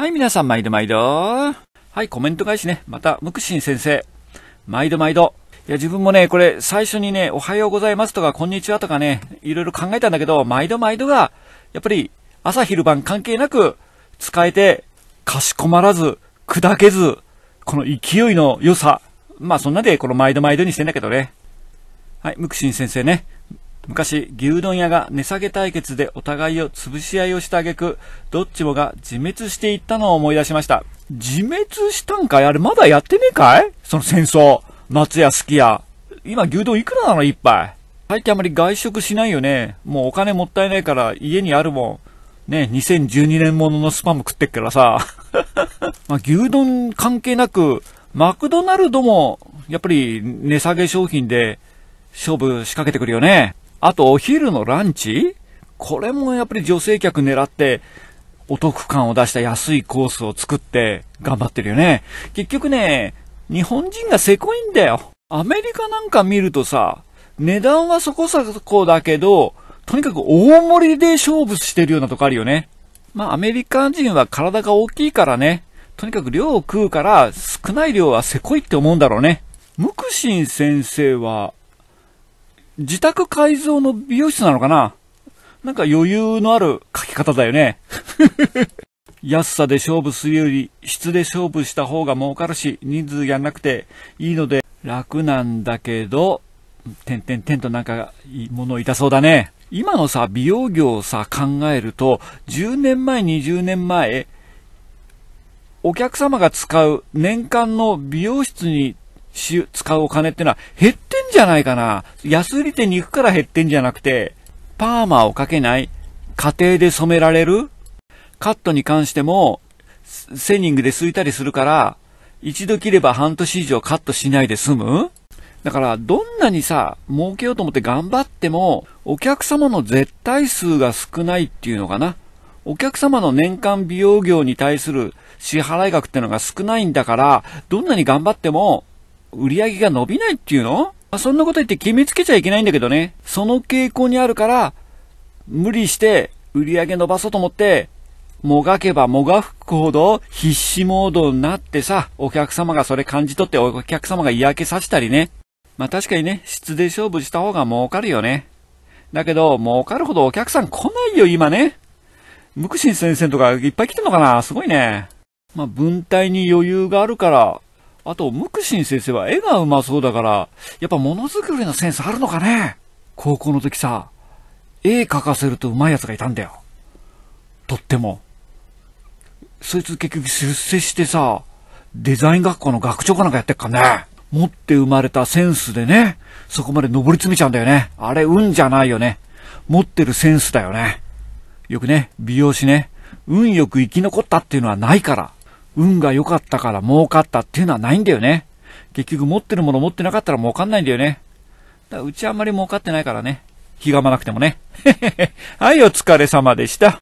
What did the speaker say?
はい、皆さん、毎度毎度。はい、コメント返しね。また、ムクシン先生。毎度毎度。いや、自分もね、これ、最初にね、おはようございますとか、こんにちはとかね、いろいろ考えたんだけど、毎度毎度が、やっぱり、朝昼晩関係なく、使えて、かしこまらず、砕けず、この勢いの良さ。まあ、そんなで、この毎度毎度にしてんだけどね。はい、ムクシン先生ね。昔、牛丼屋が値下げ対決でお互いを潰し合いをした挙句、どっちもが自滅していったのを思い出しました。自滅したんかいあれまだやってねえかいその戦争。松屋好きや。今牛丼いくらなの一杯。最近あまり外食しないよね。もうお金もったいないから家にあるもん。ね、2012年もののスパム食ってっからさ。まあ、牛丼関係なく、マクドナルドもやっぱり値下げ商品で勝負仕掛けてくるよね。あとお昼のランチこれもやっぱり女性客狙って、お得感を出した安いコースを作って頑張ってるよね。結局ね、日本人がせこいんだよ。アメリカなんか見るとさ、値段はそこそこだけど、とにかく大盛りで勝負してるようなとこあるよね。まあアメリカ人は体が大きいからね、とにかく量を食うから少ない量はせこいって思うんだろうね。ムクシン先生は自宅改造の美容室なのかななんか余裕のある書き方だよね。安さで勝負するより質で勝負した方が儲かるし、人数やんなくていいので楽なんだけど、てんてんてんとなんか物痛そうだね。今のさ、美容業をさ、考えると、10年前、20年前、お客様が使う年間の美容室にし、使うお金ってのは減ってんじゃないかな。安売り店に行くから減ってんじゃなくて、パーマをかけない、家庭で染められる、カットに関しても、セニングで吸いたりするから、一度切れば半年以上カットしないで済むだから、どんなにさ、儲けようと思って頑張っても、お客様の絶対数が少ないっていうのかな。お客様の年間美容業に対する支払い額ってのが少ないんだから、どんなに頑張っても、売り上げが伸びないっていうのそんなこと言って決めつけちゃいけないんだけどね。その傾向にあるから、無理して売り上げ伸ばそうと思って、もがけばもがくほど必死モードになってさ、お客様がそれ感じ取ってお客様が嫌気させたりね。まあ確かにね、質で勝負した方が儲かるよね。だけど、儲かるほどお客さん来ないよ、今ね。ムクシン先生とかいっぱい来てんのかなすごいね。まあ文体に余裕があるから、あと、ムクシン先生は絵がうまそうだから、やっぱものづくりのセンスあるのかね高校の時さ、絵描かせるとうまい奴がいたんだよ。とっても。そいつ結局出世してさ、デザイン学校の学長かなんかやってっかね。持って生まれたセンスでね、そこまで上り詰めちゃうんだよね。あれ、運じゃないよね。持ってるセンスだよね。よくね、美容師ね、運よく生き残ったっていうのはないから。運が良かったから儲かったっていうのはないんだよね。結局持ってるもの持ってなかったら儲かんないんだよね。だからうちあんまり儲かってないからね。気がまなくてもね。はい、お疲れ様でした。